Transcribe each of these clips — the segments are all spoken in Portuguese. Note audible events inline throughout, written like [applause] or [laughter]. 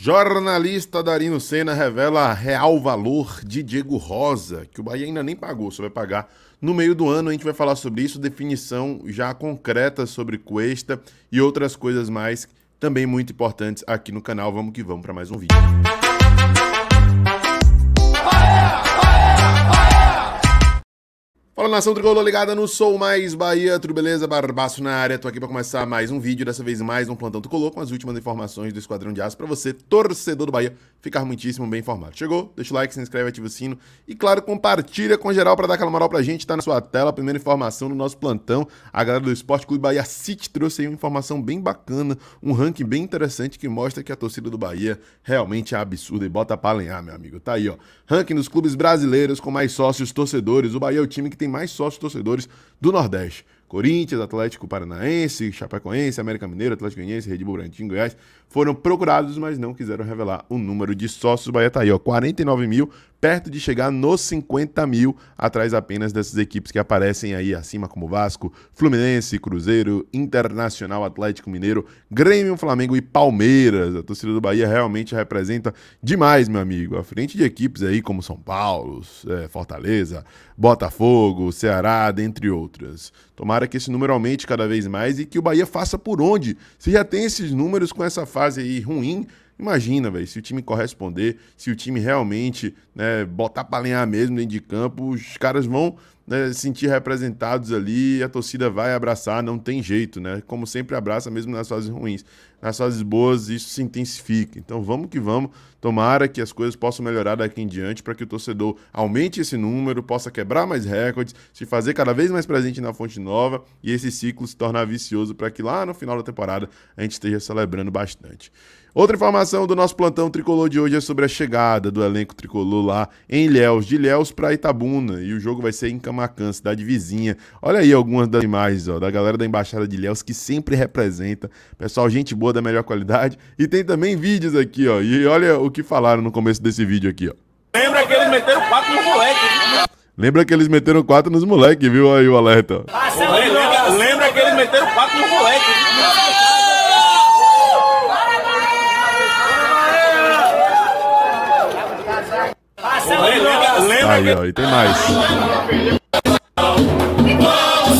Jornalista Darino Senna revela real valor de Diego Rosa, que o Bahia ainda nem pagou, só vai pagar no meio do ano. A gente vai falar sobre isso, definição já concreta sobre Cuesta e outras coisas mais também muito importantes aqui no canal. Vamos que vamos para mais um vídeo. Fala nação tricolor ligada no Sou Mais Bahia, tudo beleza? Barbaço na área, tô aqui para começar mais um vídeo, dessa vez mais um plantão tricolor com as últimas informações do Esquadrão de Aço para você, torcedor do Bahia, ficar muitíssimo bem informado. Chegou? Deixa o like, se inscreve, ativa o sino e claro, compartilha com geral para dar aquela moral pra gente, tá na sua tela primeira informação do nosso plantão. A galera do Esporte Clube Bahia City trouxe aí uma informação bem bacana, um ranking bem interessante que mostra que a torcida do Bahia realmente é absurda e bota pra lenhar, meu amigo. Tá aí, ó. Ranking dos clubes brasileiros com mais sócios torcedores. O Bahia é o time que tem mais mais sócios torcedores do Nordeste. Corinthians, Atlético Paranaense, Chapecoense, América Mineiro, Atlético Goianiense, Red Bull Bragantino, Goiás, foram procurados, mas não quiseram revelar o número de sócios. O Bahia tá aí, ó, 49 mil perto de chegar nos 50 mil, atrás apenas dessas equipes que aparecem aí acima, como Vasco, Fluminense, Cruzeiro, Internacional, Atlético Mineiro, Grêmio, Flamengo e Palmeiras. A torcida do Bahia realmente representa demais, meu amigo. À frente de equipes aí como São Paulo, é, Fortaleza, Botafogo, Ceará, dentre outras. Tomara que esse número aumente cada vez mais e que o Bahia faça por onde. Se já tem esses números com essa fase aí ruim, Imagina, velho, se o time corresponder, se o time realmente né, botar pra alinhar mesmo dentro de campo, os caras vão né, sentir representados ali, a torcida vai abraçar, não tem jeito, né? Como sempre abraça, mesmo nas fases ruins. Nas fases boas, isso se intensifica. Então vamos que vamos, tomara que as coisas possam melhorar daqui em diante para que o torcedor aumente esse número, possa quebrar mais recordes, se fazer cada vez mais presente na Fonte Nova e esse ciclo se tornar vicioso para que lá no final da temporada a gente esteja celebrando bastante. Outra informação do nosso plantão tricolor de hoje é sobre a chegada do elenco tricolor lá em Ilhéus, de Ilhéus para Itabuna, e o jogo vai ser em Cam Macã, cidade vizinha. Olha aí algumas das imagens ó, da galera da Embaixada de Ilhéus que sempre representa. Pessoal, gente boa da melhor qualidade. E tem também vídeos aqui, ó. E olha o que falaram no começo desse vídeo aqui, ó. Lembra que eles meteram quatro nos moleques? Lembra que eles meteram quatro nos moleques? viu? Aí o alerta. lembra, lembra que eles meteram quatro nos moleques? Aí, ó, e tem mais.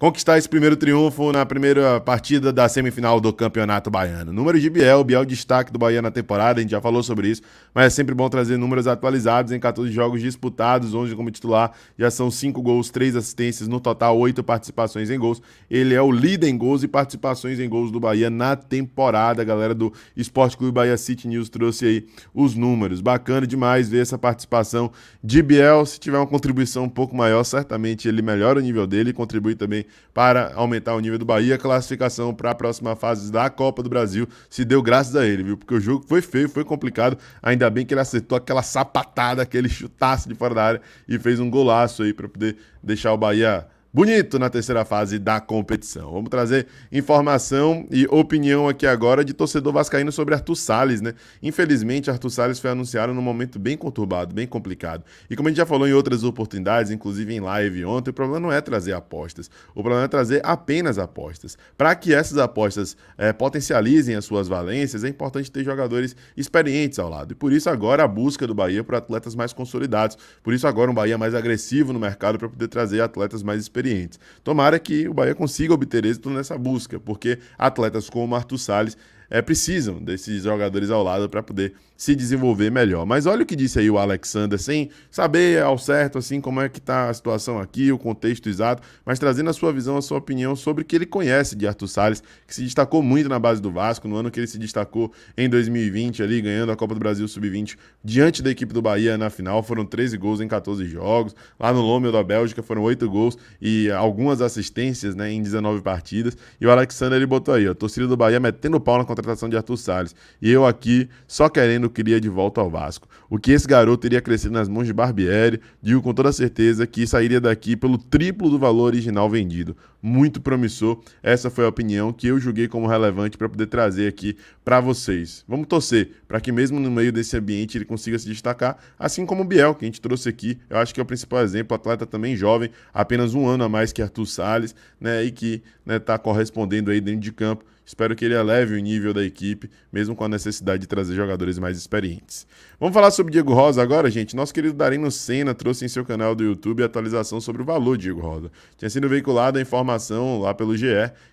conquistar esse primeiro triunfo na primeira partida da semifinal do Campeonato Baiano. número de Biel, Biel destaque do Bahia na temporada, a gente já falou sobre isso, mas é sempre bom trazer números atualizados em 14 jogos disputados, 11 como titular, já são 5 gols, 3 assistências, no total 8 participações em gols. Ele é o líder em gols e participações em gols do Bahia na temporada. A galera do Esporte Clube Bahia City News trouxe aí os números. Bacana demais ver essa participação de Biel. Se tiver uma contribuição um pouco maior, certamente ele melhora o nível dele e contribui também para aumentar o nível do Bahia. A classificação para a próxima fase da Copa do Brasil se deu graças a ele, viu? Porque o jogo foi feio, foi complicado. Ainda bem que ele acertou aquela sapatada, aquele chutaço de fora da área e fez um golaço aí para poder deixar o Bahia bonito na terceira fase da competição. Vamos trazer informação e opinião aqui agora de torcedor vascaíno sobre Arthur Salles, né? Infelizmente, Arthur Salles foi anunciado num momento bem conturbado, bem complicado. E como a gente já falou em outras oportunidades, inclusive em live ontem, o problema não é trazer apostas. O problema é trazer apenas apostas. Para que essas apostas é, potencializem as suas valências, é importante ter jogadores experientes ao lado. E por isso agora a busca do Bahia por atletas mais consolidados. Por isso agora um Bahia mais agressivo no mercado para poder trazer atletas mais experientes experientes. Tomara que o Bahia consiga obter êxito nessa busca, porque atletas como Arthur Salles é, precisam desses jogadores ao lado para poder se desenvolver melhor. Mas olha o que disse aí o Alexander, sem saber ao certo assim como é que está a situação aqui, o contexto exato, mas trazendo a sua visão, a sua opinião sobre o que ele conhece de Arthur Salles, que se destacou muito na base do Vasco, no ano que ele se destacou em 2020 ali, ganhando a Copa do Brasil Sub-20 diante da equipe do Bahia na final, foram 13 gols em 14 jogos, lá no Lomel da Bélgica foram 8 gols e algumas assistências né, em 19 partidas, e o Alexander ele botou aí, ó, torcida do Bahia metendo pau na contra contratação de Arthur Salles. E eu aqui só querendo queria de volta ao Vasco. O que esse garoto teria crescido nas mãos de Barbieri, digo com toda certeza que sairia daqui pelo triplo do valor original vendido muito promissor. Essa foi a opinião que eu julguei como relevante para poder trazer aqui para vocês. Vamos torcer para que mesmo no meio desse ambiente ele consiga se destacar, assim como o Biel, que a gente trouxe aqui. Eu acho que é o principal exemplo, atleta também jovem, apenas um ano a mais que Arthur Salles, né, e que está né, tá correspondendo aí dentro de campo. Espero que ele eleve o nível da equipe, mesmo com a necessidade de trazer jogadores mais experientes. Vamos falar sobre Diego Rosa agora, gente. Nosso querido Darino Senna trouxe em seu canal do YouTube a atualização sobre o valor de Diego Rosa. Tinha sido veiculada a informação informação lá pelo GE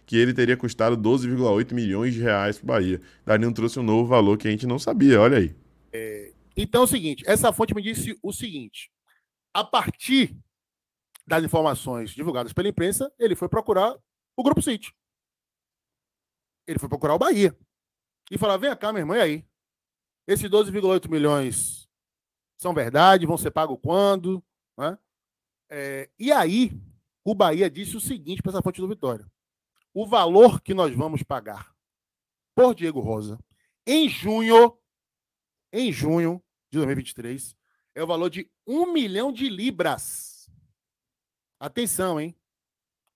que ele teria custado 12,8 milhões de reais para o Bahia. Danilo trouxe um novo valor que a gente não sabia, olha aí. É, então é o seguinte, essa fonte me disse o seguinte, a partir das informações divulgadas pela imprensa, ele foi procurar o Grupo City. Ele foi procurar o Bahia. E falar, vem cá, minha irmã, e aí? Esses 12,8 milhões são verdade? Vão ser pagos quando? Né? É, e aí, o Bahia disse o seguinte para essa fonte do Vitória: o valor que nós vamos pagar por Diego Rosa em junho, em junho de 2023, é o valor de um milhão de libras. Atenção, hein?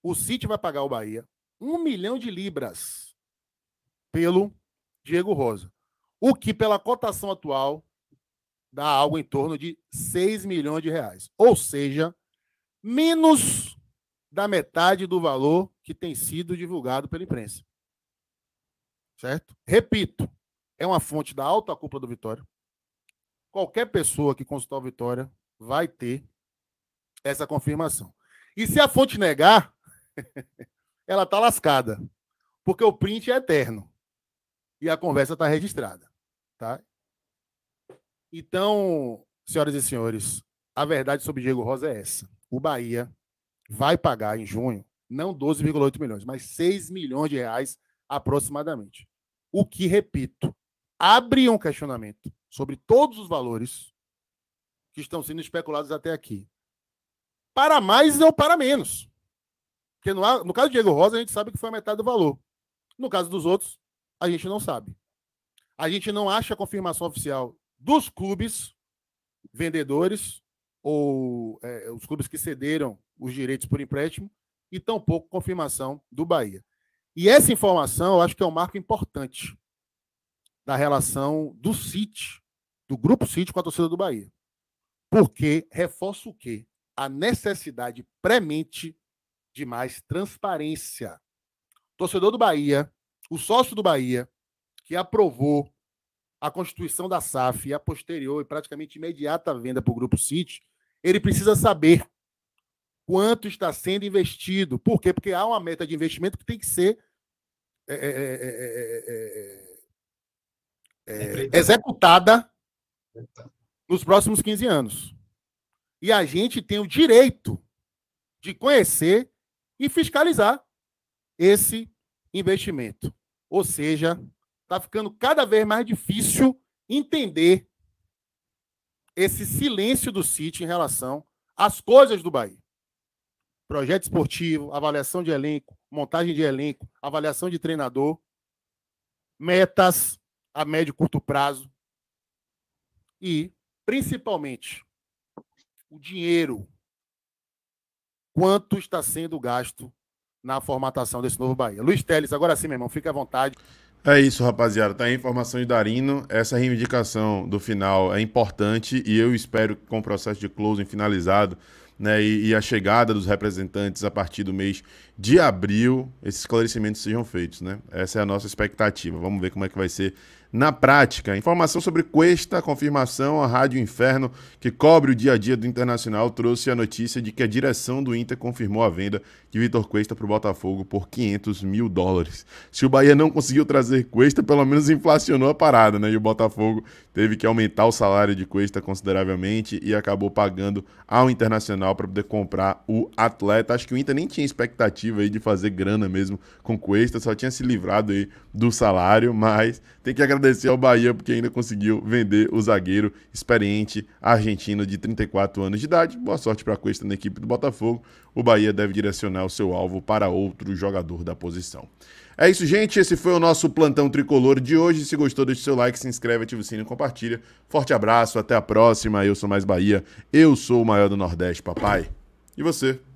O City vai pagar o Bahia um milhão de libras pelo Diego Rosa. O que, pela cotação atual, dá algo em torno de 6 milhões de reais. Ou seja, menos da metade do valor que tem sido divulgado pela imprensa. Certo? Repito, é uma fonte da alta cúpula do Vitória. Qualquer pessoa que consultar o Vitória vai ter essa confirmação. E se a fonte negar, [laughs] ela tá lascada, porque o print é eterno e a conversa está registrada, tá? Então, senhoras e senhores, a verdade sobre Diego Rosa é essa: o Bahia vai pagar em junho não 12,8 milhões, mas 6 milhões de reais aproximadamente. O que, repito, abre um questionamento sobre todos os valores que estão sendo especulados até aqui. Para mais ou para menos. Porque no, no caso do Diego Rosa, a gente sabe que foi a metade do valor. No caso dos outros, a gente não sabe. A gente não acha a confirmação oficial dos clubes vendedores ou é, os clubes que cederam os direitos por empréstimo e tampouco confirmação do Bahia. E essa informação eu acho que é um marco importante da relação do City, do grupo City com a torcida do Bahia. Porque reforça o quê? A necessidade premente de mais transparência. torcedor do Bahia, o sócio do Bahia, que aprovou a constituição da SAF e a posterior e praticamente imediata venda para o Grupo City, ele precisa saber quanto está sendo investido. Por quê? Porque há uma meta de investimento que tem que ser é, é, é, executada nos próximos 15 anos. E a gente tem o direito de conhecer e fiscalizar esse investimento. Ou seja, está ficando cada vez mais difícil entender esse silêncio do City em relação às coisas do Bahia projeto esportivo, avaliação de elenco, montagem de elenco, avaliação de treinador, metas a médio e curto prazo e, principalmente, o dinheiro. Quanto está sendo gasto na formatação desse novo Bahia? Luiz Teles, agora sim, meu irmão, fique à vontade. É isso, rapaziada. Tá aí a informação de Darino. Essa reivindicação do final é importante e eu espero que com o processo de closing finalizado, né, e, e, a chegada dos representantes a partir do mês de abril, esses esclarecimentos sejam feitos. Né? Essa é a nossa expectativa. Vamos ver como é que vai ser na prática. Informação sobre Cuesta, confirmação, a Rádio Inferno, que cobre o dia a dia do Internacional, trouxe a notícia de que a direção do Inter confirmou a venda de Vitor Cuesta para o Botafogo por 500 mil dólares. Se o Bahia não conseguiu trazer Cuesta, pelo menos inflacionou a parada, né? E o Botafogo teve que aumentar o salário de Cuesta consideravelmente e acabou pagando ao Internacional para poder comprar o atleta. Acho que o Inter nem tinha expectativa aí de fazer grana mesmo com Cuesta, só tinha se livrado aí do salário, mas tem que agradecer ao Bahia porque ainda conseguiu vender o zagueiro experiente argentino de 34 anos de idade. Boa sorte para Cuesta na equipe do Botafogo. O Bahia deve direcionar o seu alvo para outro jogador da posição. É isso, gente. Esse foi o nosso plantão tricolor de hoje. Se gostou, deixe seu like, se inscreve, ativa o sininho, e compartilha. Forte abraço, até a próxima. Eu sou mais Bahia. Eu sou o maior do Nordeste, papai. E você?